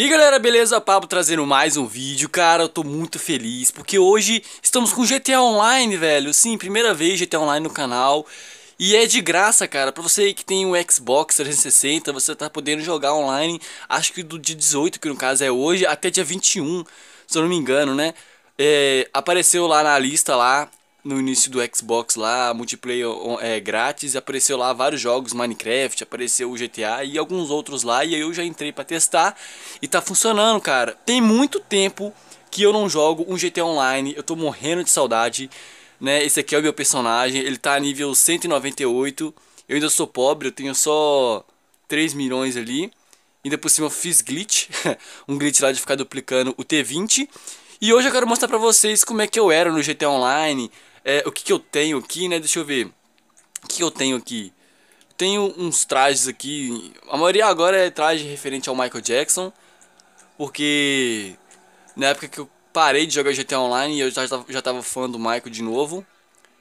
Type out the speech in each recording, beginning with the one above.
E galera, beleza? Pablo trazendo mais um vídeo, cara, eu tô muito feliz, porque hoje estamos com GTA Online, velho, sim, primeira vez GTA Online no canal, e é de graça, cara, pra você que tem um Xbox 360, você tá podendo jogar online, acho que do dia 18, que no caso é hoje, até dia 21, se eu não me engano, né, é, apareceu lá na lista lá, no início do Xbox lá, multiplayer é, grátis, apareceu lá vários jogos, Minecraft, apareceu o GTA e alguns outros lá, e aí eu já entrei para testar e tá funcionando, cara. Tem muito tempo que eu não jogo um GTA Online, eu tô morrendo de saudade, né? Esse aqui é o meu personagem, ele tá a nível 198. Eu ainda sou pobre, eu tenho só 3 milhões ali. Ainda por cima eu fiz glitch, um glitch lá de ficar duplicando o T20. E hoje eu quero mostrar pra vocês como é que eu era no GTA Online, é, o que, que eu tenho aqui, né? Deixa eu ver. O que, que eu tenho aqui? Tenho uns trajes aqui. A maioria agora é traje referente ao Michael Jackson. Porque na época que eu parei de jogar GTA Online, eu já, já tava fã do Michael de novo.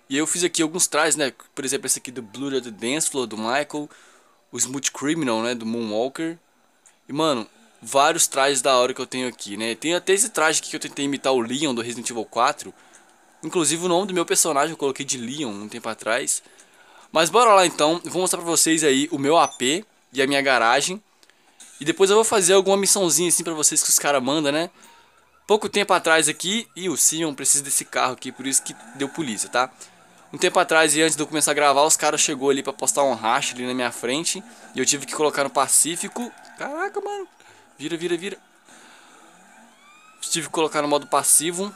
E eu fiz aqui alguns trajes, né? Por exemplo, esse aqui do Blue at Dance Floor, do Michael. O Smooth Criminal, né? Do Moonwalker. E, mano, vários trajes da hora que eu tenho aqui, né? Tem até esse traje aqui que eu tentei imitar o Leon do Resident Evil 4. Inclusive o nome do meu personagem eu coloquei de Leon um tempo atrás. Mas bora lá então, eu vou mostrar pra vocês aí o meu AP e a minha garagem. E depois eu vou fazer alguma missãozinha assim pra vocês que os caras mandam, né? Pouco tempo atrás aqui, e o Sion precisa desse carro aqui, por isso que deu polícia, tá? Um tempo atrás e antes de eu começar a gravar, os caras chegou ali pra postar um racha ali na minha frente. E eu tive que colocar no Pacífico. Caraca, mano. Vira, vira, vira. Tive que colocar no modo passivo.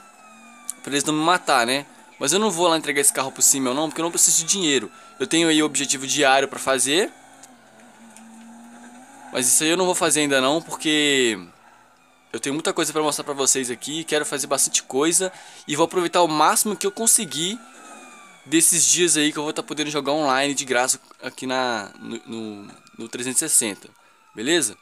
Pra eles não me matar, né? Mas eu não vou lá entregar esse carro pro Simmel não, porque eu não preciso de dinheiro. Eu tenho aí o objetivo diário pra fazer. Mas isso aí eu não vou fazer ainda não, porque... Eu tenho muita coisa pra mostrar pra vocês aqui, quero fazer bastante coisa. E vou aproveitar o máximo que eu conseguir desses dias aí que eu vou estar tá podendo jogar online de graça aqui na, no, no, no 360. Beleza?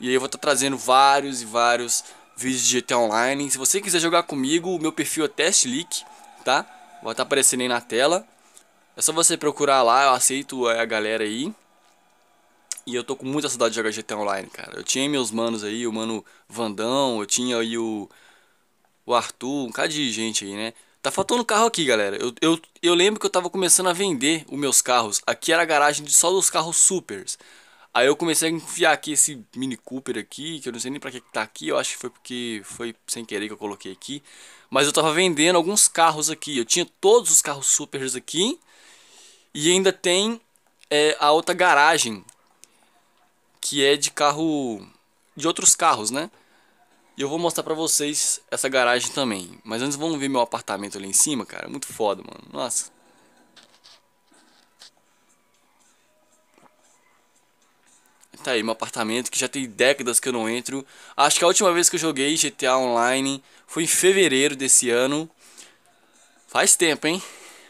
E aí eu vou estar tá trazendo vários e vários vídeos de GTA Online. Se você quiser jogar comigo, o meu perfil é TestLeak, tá? Vai estar tá aparecendo aí na tela. É só você procurar lá, eu aceito é, a galera aí. E eu tô com muita saudade de jogar GTA Online, cara. Eu tinha meus manos aí, o mano Vandão, eu tinha aí o, o Arthur, um cara de gente aí, né? Tá faltando carro aqui, galera. Eu, eu, eu lembro que eu tava começando a vender os meus carros. Aqui era a garagem de só dos carros supers. Aí eu comecei a enfiar aqui esse Mini Cooper aqui, que eu não sei nem pra que tá aqui, eu acho que foi porque foi sem querer que eu coloquei aqui. Mas eu tava vendendo alguns carros aqui, eu tinha todos os carros supers aqui, e ainda tem é, a outra garagem, que é de carro, de outros carros, né? E eu vou mostrar pra vocês essa garagem também. Mas antes vamos ver meu apartamento ali em cima, cara, muito foda, mano, nossa... Tá aí, meu apartamento que já tem décadas que eu não entro. Acho que a última vez que eu joguei GTA Online foi em fevereiro desse ano. Faz tempo, hein?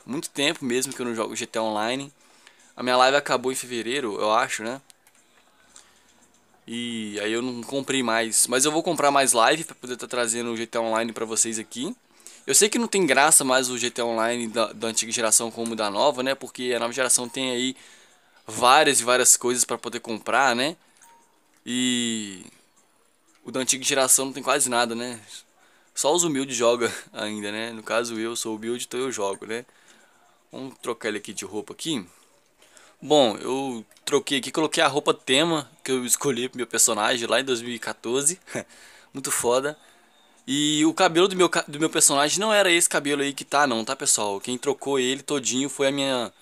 Muito tempo mesmo que eu não jogo GTA Online. A minha live acabou em fevereiro, eu acho, né? E aí eu não comprei mais. Mas eu vou comprar mais live pra poder estar tá trazendo o GTA Online pra vocês aqui. Eu sei que não tem graça mais o GTA Online da, da antiga geração como da nova, né? Porque a nova geração tem aí várias e várias coisas para poder comprar, né? E o da antiga geração não tem quase nada, né? Só os humildes jogam ainda, né? No caso eu sou humilde, então eu jogo, né? Vamos trocar ele aqui de roupa aqui. Bom, eu troquei aqui, coloquei a roupa tema que eu escolhi pro meu personagem lá em 2014. Muito foda. E o cabelo do meu, do meu personagem não era esse cabelo aí que tá não, tá pessoal? Quem trocou ele todinho foi a minha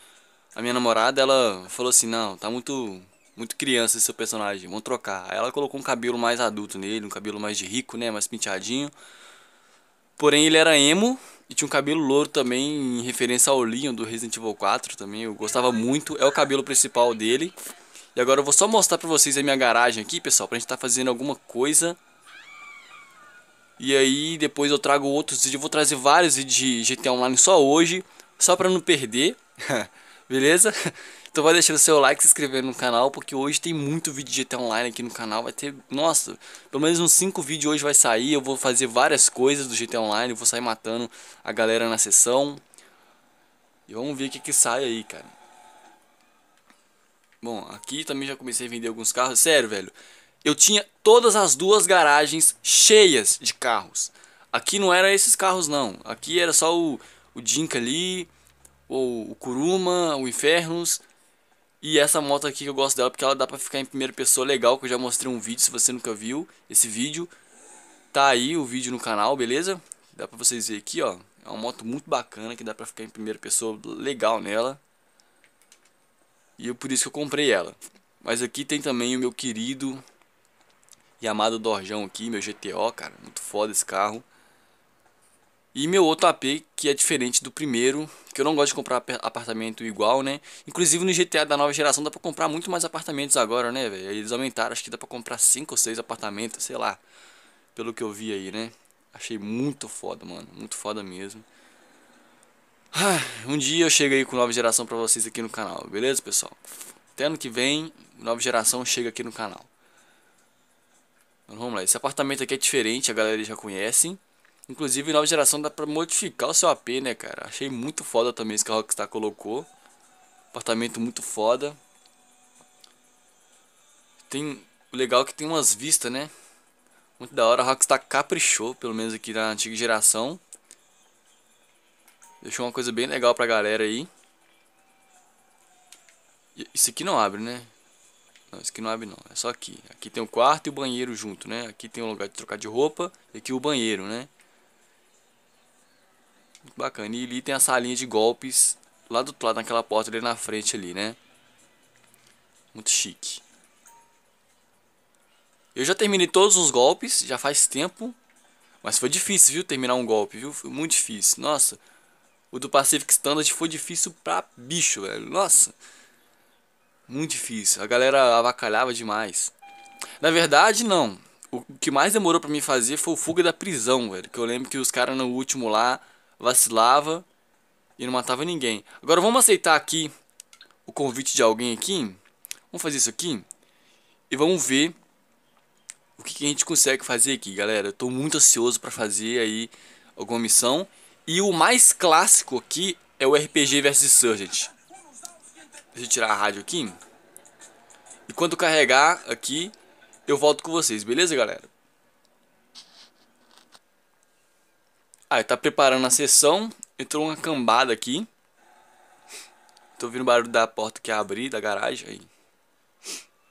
a minha namorada, ela falou assim, não, tá muito muito criança esse seu personagem, vamos trocar. Aí ela colocou um cabelo mais adulto nele, um cabelo mais de rico, né, mais penteadinho. Porém, ele era emo e tinha um cabelo louro também, em referência ao Leon do Resident Evil 4 também, eu gostava muito. É o cabelo principal dele. E agora eu vou só mostrar pra vocês a minha garagem aqui, pessoal, pra gente tá fazendo alguma coisa. E aí depois eu trago outros vídeos, eu vou trazer vários vídeos de GTA Online só hoje, só pra não perder. beleza? Então vai deixando seu like, se inscrevendo no canal, porque hoje tem muito vídeo de GTA Online aqui no canal, vai ter, nossa, pelo menos uns 5 vídeos hoje vai sair, eu vou fazer várias coisas do GTA Online, vou sair matando a galera na sessão. E vamos ver o que que sai aí, cara. Bom, aqui também já comecei a vender alguns carros, sério, velho. Eu tinha todas as duas garagens cheias de carros. Aqui não era esses carros não, aqui era só o, o Jink ali, ou o Kuruma, o Infernos. E essa moto aqui que eu gosto dela porque ela dá pra ficar em primeira pessoa legal, que eu já mostrei um vídeo, se você nunca viu esse vídeo. Tá aí o vídeo no canal, beleza? Dá pra vocês verem aqui, ó. É uma moto muito bacana que dá pra ficar em primeira pessoa legal nela. E eu, por isso que eu comprei ela. Mas aqui tem também o meu querido e amado Dorjão aqui, meu GTO, cara. Muito foda esse carro. E meu outro AP, que é diferente do primeiro, que eu não gosto de comprar apartamento igual, né? Inclusive no GTA da nova geração dá pra comprar muito mais apartamentos agora, né, velho? Eles aumentaram, acho que dá pra comprar 5 ou 6 apartamentos, sei lá. Pelo que eu vi aí, né? Achei muito foda, mano. Muito foda mesmo. Ah, um dia eu chego aí com nova geração pra vocês aqui no canal, beleza, pessoal? Até ano que vem, nova geração chega aqui no canal. Então, vamos lá, esse apartamento aqui é diferente, a galera já conhece. Inclusive, nova geração dá pra modificar o seu AP, né, cara? Achei muito foda também esse que a Rockstar colocou. Apartamento muito foda. Tem... O legal é que tem umas vistas, né? Muito da hora. A Rockstar caprichou, pelo menos aqui na antiga geração. Deixou uma coisa bem legal pra galera aí. Isso aqui não abre, né? Não, isso aqui não abre não. É só aqui. Aqui tem o quarto e o banheiro junto, né? Aqui tem o lugar de trocar de roupa e aqui o banheiro, né? Muito bacana. E ali tem a salinha de golpes lá do outro lado, naquela porta ali na frente ali, né? Muito chique. Eu já terminei todos os golpes, já faz tempo. Mas foi difícil, viu? Terminar um golpe, viu? Foi muito difícil. Nossa, o do Pacific Standard foi difícil pra bicho, velho. Nossa, muito difícil. A galera avacalhava demais. Na verdade, não. O que mais demorou para mim fazer foi o Fuga da Prisão, velho. Que eu lembro que os caras no último lá vacilava e não matava ninguém. Agora vamos aceitar aqui o convite de alguém aqui. Vamos fazer isso aqui e vamos ver o que, que a gente consegue fazer aqui, galera. Eu tô muito ansioso para fazer aí alguma missão. E o mais clássico aqui é o RPG vs Surgent. Deixa eu tirar a rádio aqui. E quando carregar aqui, eu volto com vocês, beleza, galera? Aí ah, tá preparando a sessão, entrou uma cambada aqui. Tô ouvindo o barulho da porta que abri, da garagem aí.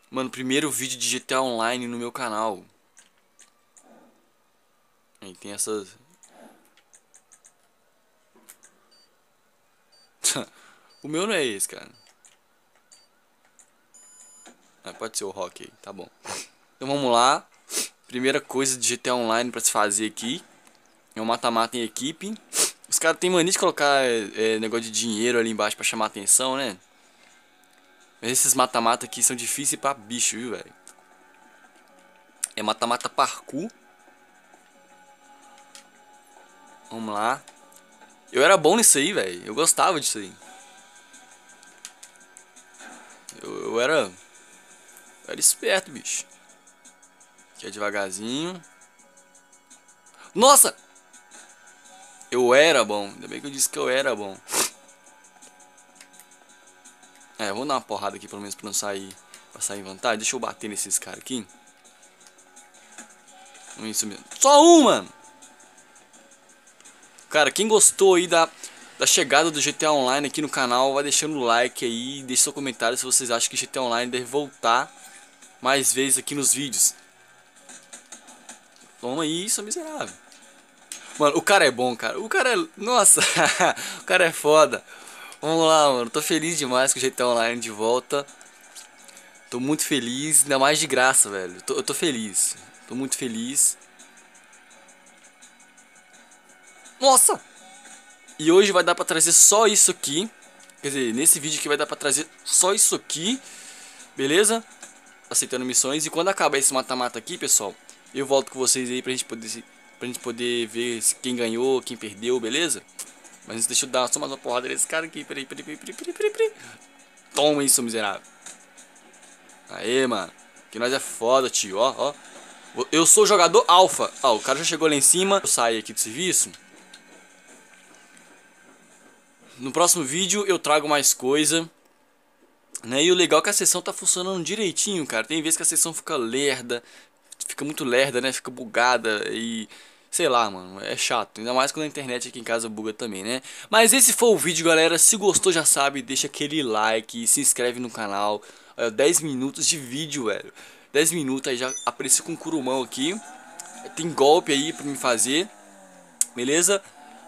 Mano, primeiro vídeo de GTA Online no meu canal. Aí tem essas... o meu não é esse, cara. Ah, pode ser o Rock aí, tá bom. Então vamos lá. Primeira coisa de GTA Online pra se fazer aqui. É um mata-mata em equipe. Os caras têm mania de colocar é, é negócio de dinheiro ali embaixo para chamar atenção, né? Mas esses mata-mata aqui são difíceis pra bicho, viu, velho? É mata-mata parkour. Vamos lá. Eu era bom nisso aí, velho. Eu gostava disso aí. Eu, eu era... Eu era esperto, bicho. Aqui é devagarzinho. Nossa! Eu era bom. Ainda bem que eu disse que eu era bom. É, vou dar uma porrada aqui pelo menos pra não sair. Pra sair em vantagem. Deixa eu bater nesses caras aqui. Isso mesmo. Só uma! Cara, quem gostou aí da, da chegada do GTA Online aqui no canal, vai deixando o like aí. Deixa seu comentário se vocês acham que GTA Online deve voltar mais vezes aqui nos vídeos. Toma aí, isso é miserável. Mano, o cara é bom, cara. O cara é. Nossa, o cara é foda. Vamos lá, mano. Tô feliz demais com o tá Online de volta. Tô muito feliz, ainda mais de graça, velho. Tô, eu tô feliz. Tô muito feliz. Nossa! E hoje vai dar pra trazer só isso aqui. Quer dizer, nesse vídeo aqui vai dar pra trazer só isso aqui. Beleza? Aceitando missões. E quando acabar esse mata-mata aqui, pessoal, eu volto com vocês aí pra gente poder pra gente poder ver quem ganhou, quem perdeu, beleza? Mas deixa eu dar só mais uma porrada nesse cara aqui. Peraí, peraí, peraí, peraí, peraí, peraí. Toma isso, miserável. Aê, mano. Que nós é foda, tio. Ó, ó. Eu sou jogador alfa. Ó, ah, o cara já chegou lá em cima. Eu saio aqui do serviço. No próximo vídeo eu trago mais coisa. Né? E o legal é que a sessão tá funcionando direitinho, cara. Tem vezes que a sessão fica lerda. Fica muito lerda, né? Fica bugada e... Sei lá, mano, é chato. Ainda mais quando a internet aqui em casa buga também, né? Mas esse foi o vídeo, galera. Se gostou, já sabe, deixa aquele like, se inscreve no canal. 10 é, minutos de vídeo, velho. 10 minutos, aí já apareci com o curumão aqui. Tem golpe aí pra me fazer. Beleza?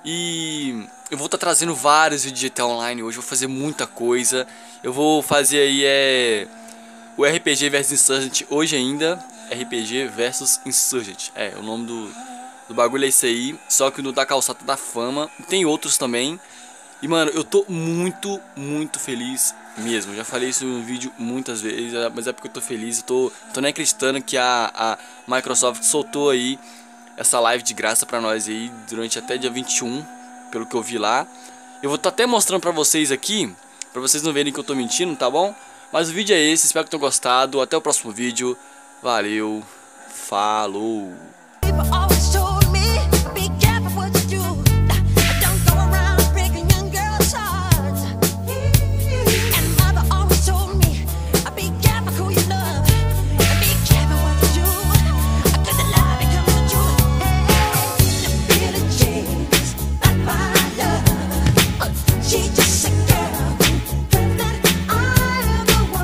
E eu vou estar tá trazendo vários vídeos de GTA Online hoje, vou fazer muita coisa. Eu vou fazer aí é o RPG versus Insurgent hoje ainda, RPG versus Insurgent. é o nome do do bagulho é esse aí. Só que no da calçada da fama. Tem outros também. E, mano, eu tô muito, muito feliz mesmo. Já falei isso no vídeo muitas vezes, é, mas é porque eu tô feliz. Eu tô, tô nem acreditando que a, a Microsoft soltou aí essa live de graça pra nós aí durante até dia 21, pelo que eu vi lá. Eu vou estar tá até mostrando pra vocês aqui, pra vocês não verem que eu tô mentindo, tá bom? Mas o vídeo é esse, espero que tenham gostado. Até o próximo vídeo. Valeu, falou!